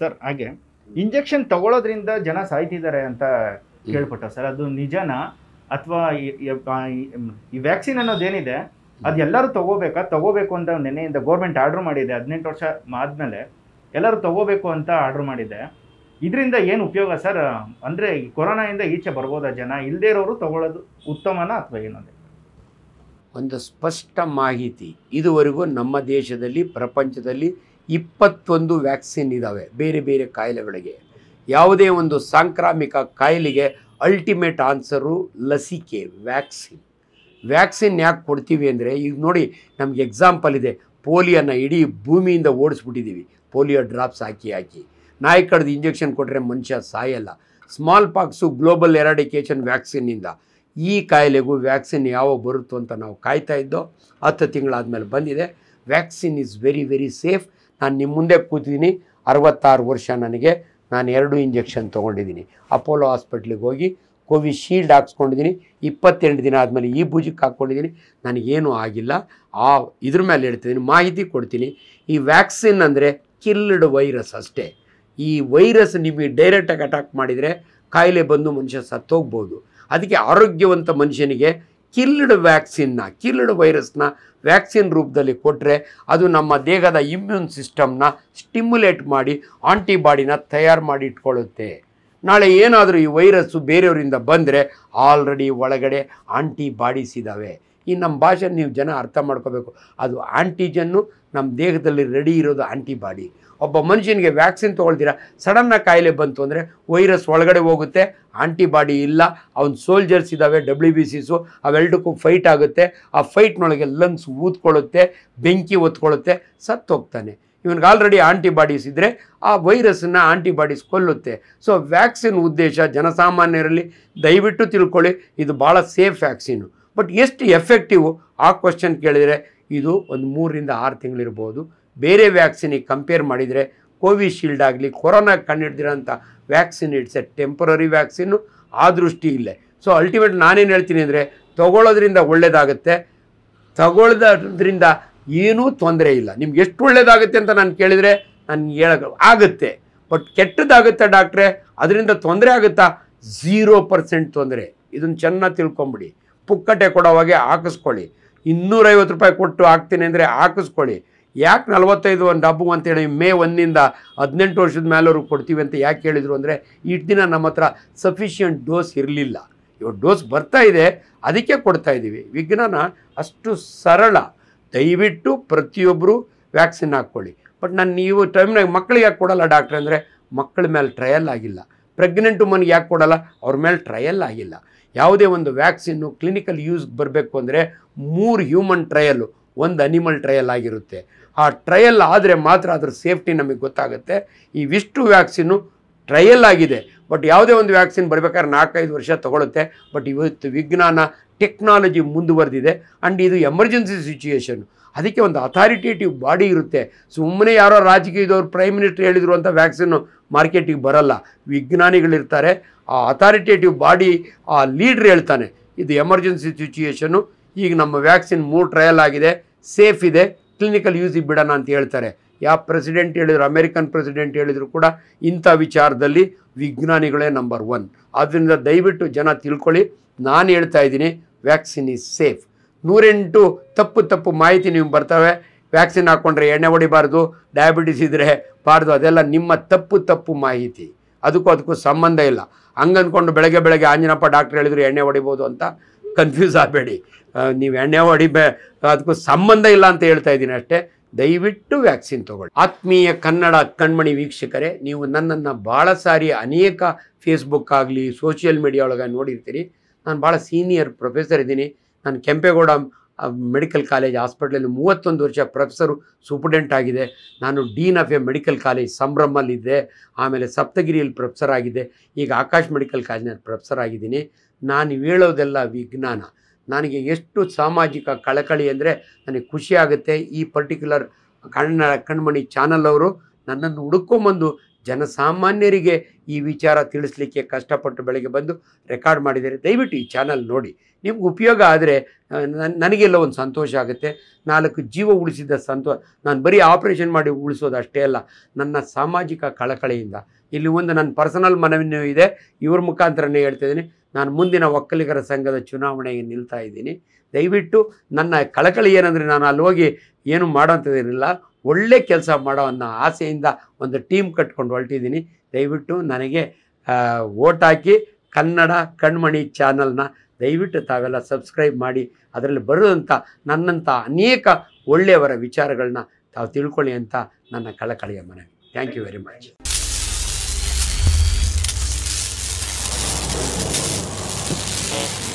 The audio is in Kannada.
ಸರ್ ಹಾಗೆ ಇಂಜೆಕ್ಷನ್ ತಗೊಳ್ಳೋದ್ರಿಂದ ಜನ ಸಾಯ್ತಿದ್ದಾರೆ ಅಂತ ಕೇಳ್ಪಟ್ಟ ಸರ್ ಅದು ನಿಜನಾ ಅಥವಾ ಈ ವ್ಯಾಕ್ಸಿನ್ ಅನ್ನೋದೇನಿದೆ ಅದು ಎಲ್ಲರೂ ತಗೋಬೇಕಾ ತಗೋಬೇಕು ಅಂತ ನೆನೆಯಿಂದ ಗೋರ್ಮೆಂಟ್ ಆರ್ಡರ್ ಮಾಡಿದೆ ಹದಿನೆಂಟು ವರ್ಷ ಆದ್ಮೇಲೆ ಎಲ್ಲರೂ ತಗೋಬೇಕು ಅಂತ ಆರ್ಡರ್ ಮಾಡಿದೆ ಇದರಿಂದ ಏನು ಉಪಯೋಗ ಸರ್ ಅಂದರೆ ಕೊರೋನಾಯಿಂದ ಈಚೆ ಬರ್ಬೋದಾ ಜನ ಇಲ್ಲದೇ ಇರೋರು ತಗೊಳ್ಳೋದು ಉತ್ತಮನ ಅಥವಾ ಏನಂದ್ರೆ ಒಂದು ಸ್ಪಷ್ಟ ಮಾಹಿತಿ ಇದುವರೆಗೂ ನಮ್ಮ ದೇಶದಲ್ಲಿ ಪ್ರಪಂಚದಲ್ಲಿ ಇಪ್ಪತ್ತೊಂದು ವ್ಯಾಕ್ಸಿನ್ ಇದ್ದಾವೆ ಬೇರೆ ಬೇರೆ ಕಾಯಿಲೆಗಳಿಗೆ ಯಾವುದೇ ಒಂದು ಸಾಂಕ್ರಾಮಿಕ ಕಾಯಿಲೆಗೆ ಅಲ್ಟಿಮೇಟ್ ಆನ್ಸರು ಲಸಿಕೆ ವ್ಯಾಕ್ಸಿನ್ ವ್ಯಾಕ್ಸಿನ್ ಯಾಕೆ ಕೊಡ್ತೀವಿ ಅಂದರೆ ಈಗ ನೋಡಿ ನಮ್ಗೆ ಎಕ್ಸಾಂಪಲ್ ಇದೆ ಪೋಲಿಯೋನ ಇಡೀ ಭೂಮಿಯಿಂದ ಓಡಿಸ್ಬಿಟ್ಟಿದ್ದೀವಿ ಪೋಲಿಯೋ ಡ್ರಾಪ್ಸ್ ಹಾಕಿ ಹಾಕಿ ನಾಯಿ ಕಡ್ದು ಇಂಜೆಕ್ಷನ್ ಕೊಟ್ಟರೆ ಮನುಷ್ಯ ಸಾಯಲ್ಲ ಸ್ಮಾಲ್ ಪಾಕ್ಸು ಗ್ಲೋಬಲ್ ಎರಾಡಿಕೇಶನ್ ವ್ಯಾಕ್ಸಿನ್ನಿಂದ ಈ ಕಾಯಿಲೆಗೂ ವ್ಯಾಕ್ಸಿನ್ ಯಾವಾಗ ಬರುತ್ತೋ ಅಂತ ನಾವು ಕಾಯ್ತಾ ಇದ್ದೋ ಹತ್ತು ತಿಂಗಳಾದ ಮೇಲೆ ಬಂದಿದೆ vaccine is very very safe ನಾನು ನಿಮ್ಮ ಮುಂದೆ ಕೂತಿದ್ದೀನಿ ಅರವತ್ತಾರು ವರ್ಷ ನನಗೆ ನಾನು ಎರಡು ಇಂಜೆಕ್ಷನ್ ತೊಗೊಂಡಿದ್ದೀನಿ ಅಪೋಲೋ ಹಾಸ್ಪಿಟ್ಲಿಗೆ ಹೋಗಿ ಕೋವಿಶೀಲ್ಡ್ ಹಾಕ್ಸ್ಕೊಂಡಿದ್ದೀನಿ ಇಪ್ಪತ್ತೆಂಟು ದಿನ ಆದಮೇಲೆ ಈ ಭುಜಕ್ಕೆ ಹಾಕ್ಕೊಂಡಿದ್ದೀನಿ ನನಗೇನು ಆಗಿಲ್ಲ ಆ ಇದ್ರ ಮೇಲೆ ಹೇಳ್ತಿದ್ದೀನಿ ಮಾಹಿತಿ ಕೊಡ್ತೀನಿ ಈ ವ್ಯಾಕ್ಸಿನ್ ಅಂದರೆ ಕಿಲ್ಡ್ ವೈರಸ್ ಅಷ್ಟೇ ಈ ವೈರಸ್ ನಿಮಗೆ ಡೈರೆಕ್ಟಾಗಿ ಅಟ್ಯಾಕ್ ಮಾಡಿದರೆ ಕಾಯಿಲೆ ಬಂದು ಮನುಷ್ಯ ಸತ್ತೋಗ್ಬೋದು ಅದಕ್ಕೆ ಆರೋಗ್ಯವಂತ ಮನುಷ್ಯನಿಗೆ ಕಿಲ್ಡ್ ವ್ಯಾಕ್ಸಿನ್ನ ಕಿಲ್ಡ್ ವೈರಸ್ನ ವ್ಯಾಕ್ಸಿನ್ ರೂಪದಲ್ಲಿ ಕೊಟ್ಟರೆ ಅದು ನಮ್ಮ ದೇಹದ ಇಮ್ಯೂನ್ ಸಿಸ್ಟಮ್ನ ಸ್ಟಿಮ್ಯುಲೇಟ್ ಮಾಡಿ ಆಂಟಿಬಾಡಿನ ತಯಾರು ಮಾಡಿ ಇಟ್ಕೊಳ್ಳುತ್ತೆ ನಾಳೆ ಏನಾದರೂ ಈ ವೈರಸ್ಸು ಬೇರೆಯವರಿಂದ ಬಂದರೆ ಆಲ್ರೆಡಿ ಒಳಗಡೆ ಆಂಟಿಬಾಡೀಸ್ ಇದ್ದಾವೆ ಈ ನಮ್ಮ ಭಾಷೆ ನೀವು ಜನ ಅರ್ಥ ಮಾಡ್ಕೋಬೇಕು ಅದು ಆಂಟಿಜನ್ನು ನಮ್ಮ ದೇಹದಲ್ಲಿ ರೆಡಿ ಇರೋದು ಆಂಟಿಬಾಡಿ ಒಬ್ಬ ಮನುಷ್ಯನಿಗೆ ವ್ಯಾಕ್ಸಿನ್ ತೊಗೊಳ್ತೀರಾ ಸಡನ್ನಾಗಿ ಕಾಯಿಲೆ ಬಂತು ಅಂದರೆ ವೈರಸ್ ಒಳಗಡೆ ಹೋಗುತ್ತೆ ಆಂಟಿಬಾಡಿ ಇಲ್ಲ ಅವ್ನ ಸೋಲ್ಜರ್ಸ್ ಇದ್ದಾವೆ ಡಬ್ಲ್ಯೂ ಬಿ ಸಿಸು ಅವೆರಡಕ್ಕೂ ಫೈಟ್ ಆಗುತ್ತೆ ಆ ಫೈಟ್ನೊಳಗೆ ಲಂಗ್ಸ್ ಊದ್ಕೊಳ್ಳುತ್ತೆ ಬೆಂಕಿ ಒತ್ಕೊಳ್ಳುತ್ತೆ ಹೋಗ್ತಾನೆ ಇವನಿಗೆ ಆಲ್ರೆಡಿ ಆಂಟಿಬಾಡೀಸ್ ಇದ್ದರೆ ಆ ವೈರಸ್ಸನ್ನ ಆಂಟಿಬಾಡೀಸ್ ಕೊಲ್ಲುತ್ತೆ ಸೊ ವ್ಯಾಕ್ಸಿನ್ ಉದ್ದೇಶ ಜನಸಾಮಾನ್ಯರಲ್ಲಿ ದಯವಿಟ್ಟು ತಿಳ್ಕೊಳ್ಳಿ ಇದು ಭಾಳ ಸೇಫ್ ವ್ಯಾಕ್ಸಿನು ಬಟ್ ಎಷ್ಟು ಎಫೆಕ್ಟಿವ್ ಆ ಕ್ವಶನ್ ಕೇಳಿದರೆ ಇದು ಒಂದು ಮೂರರಿಂದ ಆರು ತಿಂಗಳಿರ್ಬೋದು ಬೇರೆ ವ್ಯಾಕ್ಸಿನಿಗೆ ಕಂಪೇರ್ ಮಾಡಿದರೆ ಕೋವಿಶೀಲ್ಡ್ ಆಗಲಿ ಕೊರೋನಾ ಕಂಡುಹಿಡ್ದಿರೋಂಥ ವ್ಯಾಕ್ಸಿನ್ ಇಟ್ಸ್ ಎ ಟೆಂಪರರಿ ವ್ಯಾಕ್ಸಿನ್ನು ಆ ದೃಷ್ಟಿ ಇಲ್ಲ ಸೊ ಅಲ್ಟಿಮೇಟ್ ನಾನೇನು ಹೇಳ್ತೀನಿ ಅಂದರೆ ತಗೊಳ್ಳೋದ್ರಿಂದ ಒಳ್ಳೆಯದಾಗುತ್ತೆ ತಗೊಳ್ಳೋದ್ರಿಂದ ಏನೂ ತೊಂದರೆ ಇಲ್ಲ ನಿಮ್ಗೆ ಎಷ್ಟು ಒಳ್ಳೇದಾಗುತ್ತೆ ಅಂತ ನಾನು ಕೇಳಿದರೆ ನಾನು ಹೇಳ ಆಗುತ್ತೆ ಬಟ್ ಕೆಟ್ಟದಾಗುತ್ತೆ ಡಾಕ್ಟ್ರೆ ಅದರಿಂದ ತೊಂದರೆ ಆಗುತ್ತಾ ಝೀರೋ ಪರ್ಸೆಂಟ್ ತೊಂದರೆ ಇದನ್ನು ಚೆನ್ನಾಗಿ ತಿಳ್ಕೊಂಬಿಡಿ ಪುಕ್ಕಟೆ ಕೊಡೋವಾಗೆ ಹಾಕಿಸ್ಕೊಳ್ಳಿ ಇನ್ನೂರೈವತ್ತು ರೂಪಾಯಿ ಕೊಟ್ಟು ಹಾಕ್ತೀನಿ ಅಂದರೆ ಹಾಕಿಸ್ಕೊಳ್ಳಿ ಯಾಕೆ ನಲವತ್ತೈದು ಒಂದು ಡಬ್ಬು ಅಂತೇಳಿ ಮೇ ಒಂದಿಂದ ಹದಿನೆಂಟು ವರ್ಷದ ಮೇಲವ್ರಿಗೆ ಕೊಡ್ತೀವಿ ಅಂತ ಯಾಕೆ ಹೇಳಿದರು ಅಂದರೆ ಇಷ್ಟು ದಿನ ನಮ್ಮ ಹತ್ರ ಸಫಿಷಿಯಂಟ್ ಡೋಸ್ ಇರಲಿಲ್ಲ ಇವಾಗ ಡೋಸ್ ಬರ್ತಾ ಇದೆ ಅದಕ್ಕೆ ಕೊಡ್ತಾ ಇದ್ದೀವಿ ವಿಜ್ಞಾನ ಅಷ್ಟು ಸರಳ ದಯವಿಟ್ಟು ಪ್ರತಿಯೊಬ್ಬರು ವ್ಯಾಕ್ಸಿನ್ ಹಾಕ್ಕೊಳ್ಳಿ ಬಟ್ ನಾನು ನೀವು ಟೈಮ್ನಾಗ ಮಕ್ಕಳಿಗೆ ಯಾಕೆ ಕೊಡಲ್ಲ ಡಾಕ್ಟ್ರ್ ಅಂದರೆ ಮಕ್ಕಳ ಮೇಲೆ ಟ್ರಯಲ್ ಆಗಿಲ್ಲ ಪ್ರೆಗ್ನೆಂಟ್ ವುಮನ್ಗೆ ಯಾಕೆ ಕೊಡಲ್ಲ ಅವ್ರ ಮೇಲೆ ಟ್ರಯಲ್ ಆಗಿಲ್ಲ ಯಾವುದೇ ಒಂದು ವ್ಯಾಕ್ಸಿನ್ನು ಕ್ಲಿನಿಕಲ್ ಯೂಸ್ಗೆ ಬರಬೇಕು ಅಂದರೆ ಮೂರು ಹ್ಯೂಮನ್ ಟ್ರಯಲು ಒಂದು ಅನಿಮಲ್ ಟ್ರಯಲ್ ಆಗಿರುತ್ತೆ ಆ ಟ್ರಯಲ್ ಆದರೆ ಮಾತ್ರ ಅದರ ಸೇಫ್ಟಿ ನಮಗೆ ಗೊತ್ತಾಗುತ್ತೆ ಇವಿಷ್ಟು ವ್ಯಾಕ್ಸಿನ್ನು ಟ್ರಯಲ್ ಆಗಿದೆ ಬಟ್ ಯಾವುದೇ ಒಂದು ವ್ಯಾಕ್ಸಿನ್ ಬರಬೇಕಾದ್ರೆ ನಾಲ್ಕೈದು ವರ್ಷ ತೊಗೊಳುತ್ತೆ ಬಟ್ ಇವತ್ತು ವಿಜ್ಞಾನ ಟೆಕ್ನಾಲಜಿ ಮುಂದುವರೆದಿದೆ ಆ್ಯಂಡ್ ಇದು ಎಮರ್ಜೆನ್ಸಿ ಸಿಚುಯೇಷನ್ ಅದಕ್ಕೆ ಒಂದು ಅಥಾರಿಟೇಟಿವ್ ಬಾಡಿ ಇರುತ್ತೆ ಸುಮ್ಮನೆ ಯಾರೋ ರಾಜಕೀಯದವ್ರು ಪ್ರೈಮ್ ಮಿನಿಸ್ಟರ್ ಹೇಳಿದ್ರು ಅಂತ ವ್ಯಾಕ್ಸಿನ್ನು ಮಾರ್ಕೆಟಿಗೆ ಬರಲ್ಲ ವಿಜ್ಞಾನಿಗಳಿರ್ತಾರೆ ಆ ಅಥಾರಿಟೇಟಿವ್ ಬಾಡಿ ಆ ಲೀಡ್ರ್ ಹೇಳ್ತಾನೆ ಇದು ಎಮರ್ಜೆನ್ಸಿ ಸಿಚುಯೇಷನ್ನು ಈಗ ನಮ್ಮ ವ್ಯಾಕ್ಸಿನ್ ಮೂರು ಟ್ರಯಲ್ ಆಗಿದೆ ಸೇಫ್ ಇದೆ ಕ್ಲಿನಿಕಲ್ ಯೂಸಿಗೆ ಬಿಡೋಣ ಅಂತ ಹೇಳ್ತಾರೆ ಯಾವ ಪ್ರೆಸಿಡೆಂಟ್ ಹೇಳಿದ್ರು ಅಮೆರಿಕನ್ ಪ್ರೆಸಿಡೆಂಟ್ ಹೇಳಿದ್ರು ಕೂಡ ಇಂಥ ವಿಚಾರದಲ್ಲಿ ವಿಜ್ಞಾನಿಗಳೇ ನಂಬರ್ ಒನ್ ಆದ್ದರಿಂದ ದಯವಿಟ್ಟು ಜನ ತಿಳ್ಕೊಳ್ಳಿ ನಾನು ಹೇಳ್ತಾ ಇದ್ದೀನಿ ವ್ಯಾಕ್ಸಿನ್ ಈಸ್ ಸೇಫ್ ನೂರೆಂಟು ತಪ್ಪು ತಪ್ಪು ಮಾಹಿತಿ ನಿಮ್ಗೆ ಬರ್ತವೆ ವ್ಯಾಕ್ಸಿನ್ ಹಾಕ್ಕೊಂಡ್ರೆ ಎಣ್ಣೆ ಹೊಡಿಬಾರ್ದು ಡಯಾಬಿಟಿಸ್ ಇದ್ದರೆ ಬಾರ್ದು ಅದೆಲ್ಲ ನಿಮ್ಮ ತಪ್ಪು ತಪ್ಪು ಮಾಹಿತಿ ಅದಕ್ಕೂ ಅದಕ್ಕೂ ಸಂಬಂಧ ಇಲ್ಲ ಹಂಗನ್ಕೊಂಡು ಬೆಳಗ್ಗೆ ಬೆಳಗ್ಗೆ ಆಂಜನಪ್ಪ ಡಾಕ್ಟ್ರ್ ಹೇಳಿದ್ರು ಎಣ್ಣೆ ಹೊಡಿಬೋದು ಅಂತ ಕನ್ಫ್ಯೂಸ್ ಆಗಬೇಡಿ ನೀವು ಎಣ್ಣೆ ಹೊಡಿಬೇ ಅದಕ್ಕೂ ಸಂಬಂಧ ಇಲ್ಲ ಅಂತ ಹೇಳ್ತಾ ಇದ್ದೀನಿ ಅಷ್ಟೇ ದಯವಿಟ್ಟು ವ್ಯಾಕ್ಸಿನ್ ತೊಗೊಳ್ಳಿ ಆತ್ಮೀಯ ಕನ್ನಡ ಕಣ್ಮಣಿ ವೀಕ್ಷಕರೇ ನೀವು ನನ್ನನ್ನು ಭಾಳ ಸಾರಿ ಅನೇಕ ಫೇಸ್ಬುಕ್ ಆಗಲಿ ಸೋಷಿಯಲ್ ಮೀಡಿಯಾ ಒಳಗೆ ನೋಡಿರ್ತೀರಿ ನಾನು ಭಾಳ ಸೀನಿಯರ್ ಪ್ರೊಫೆಸರ್ ಇದ್ದೀನಿ ನಾನು ಕೆಂಪೇಗೌಡ ಮೆಡಿಕಲ್ ಕಾಲೇಜ್ ಹಾಸ್ಪಿಟ್ಲಲ್ಲಿ ಮೂವತ್ತೊಂದು ವರ್ಷ ಪ್ರೊಫೆಸರು ಸೂಪ್ರಿಡೆಂಟ್ ಆಗಿದೆ ನಾನು dean of a medical college ಸಂಭ್ರಮಲ್ಲಿದ್ದೆ ಆಮೇಲೆ ಸಪ್ತಗಿರಿಯಲ್ಲಿ ಪ್ರೊಫೆಸರ್ ಆಗಿದೆ ಈಗ ಆಕಾಶ್ ಮೆಡಿಕಲ್ ಕಾಲೇಜ್ನಲ್ಲಿ ಪ್ರೊಫೆಸರ್ ಆಗಿದ್ದೀನಿ ನಾನು ಹೇಳೋದೆಲ್ಲ ವಿಜ್ಞಾನ ನನಗೆ ಎಷ್ಟು ಸಾಮಾಜಿಕ ಕಳಕಳಿ ಅಂದರೆ ನನಗೆ ಖುಷಿಯಾಗುತ್ತೆ ಈ ಪರ್ಟಿಕ್ಯುಲರ್ ಕಣ್ಣ ಕಣ್ಮಣಿ ಚಾನಲ್ ಅವರು ನನ್ನನ್ನು ಹುಡುಕೊಂಬಂದು ಜನಸಾಮಾನ್ಯರಿಗೆ ಈ ವಿಚಾರ ತಿಳಿಸ್ಲಿಕ್ಕೆ ಕಷ್ಟಪಟ್ಟು ಬೆಳಗ್ಗೆ ಬಂದು ರೆಕಾರ್ಡ್ ಮಾಡಿದರೆ ದಯವಿಟ್ಟು ಈ ಚಾನಲ್ ನೋಡಿ ನಿಮ್ಗೆ ಉಪಯೋಗ ಆದರೆ ನನಗೆಲ್ಲ ಒಂದು ಸಂತೋಷ ಆಗುತ್ತೆ ನಾಲ್ಕು ಜೀವ ಉಳಿಸಿದ ಸಂತೋಷ ನಾನು ಬರೀ ಆಪ್ರೇಷನ್ ಮಾಡಿ ಉಳಿಸೋದು ಅಷ್ಟೇ ಅಲ್ಲ ನನ್ನ ಸಾಮಾಜಿಕ ಕಳಕಳಿಯಿಂದ ಇಲ್ಲಿ ಒಂದು ನನ್ನ ಪರ್ಸನಲ್ ಮನವಿನೂ ಇದೆ ಇವ್ರ ಮುಖಾಂತರನೇ ಹೇಳ್ತಾ ನಾನು ಮುಂದಿನ ಒಕ್ಕಲಿಗರ ಸಂಘದ ಚುನಾವಣೆಗೆ ನಿಲ್ತಾ ಇದ್ದೀನಿ ದಯವಿಟ್ಟು ನನ್ನ ಕಳಕಳಿ ಏನಂದರೆ ನಾನು ಅಲ್ಲಿ ಹೋಗಿ ಏನು ಮಾಡೋಂಥದ್ದೇನಿಲ್ಲ ಒಳ್ಳೆ ಕೆಲಸ ಮಾಡೋ ಅನ್ನೋ ಆಸೆಯಿಂದ ಒಂದು ಟೀಮ್ ಕಟ್ಕೊಂಡು ಹೊರಟಿದ್ದೀನಿ ದಯವಿಟ್ಟು ನನಗೆ ಓಟ್ ಹಾಕಿ ಕನ್ನಡ ಕಣ್ಮಣಿ ಚಾನಲ್ನ ದಯವಿಟ್ಟು ತಾವೆಲ್ಲ ಸಬ್ಸ್ಕ್ರೈಬ್ ಮಾಡಿ ಅದರಲ್ಲಿ ಬರೋದಂಥ ನನ್ನಂಥ ಅನೇಕ ಒಳ್ಳೆಯವರ ವಿಚಾರಗಳನ್ನ ತಾವು ತಿಳ್ಕೊಳ್ಳಿ ಅಂತ ನನ್ನ ಕಳಕಳಿಯ ಮನವಿ thank you very much Okay.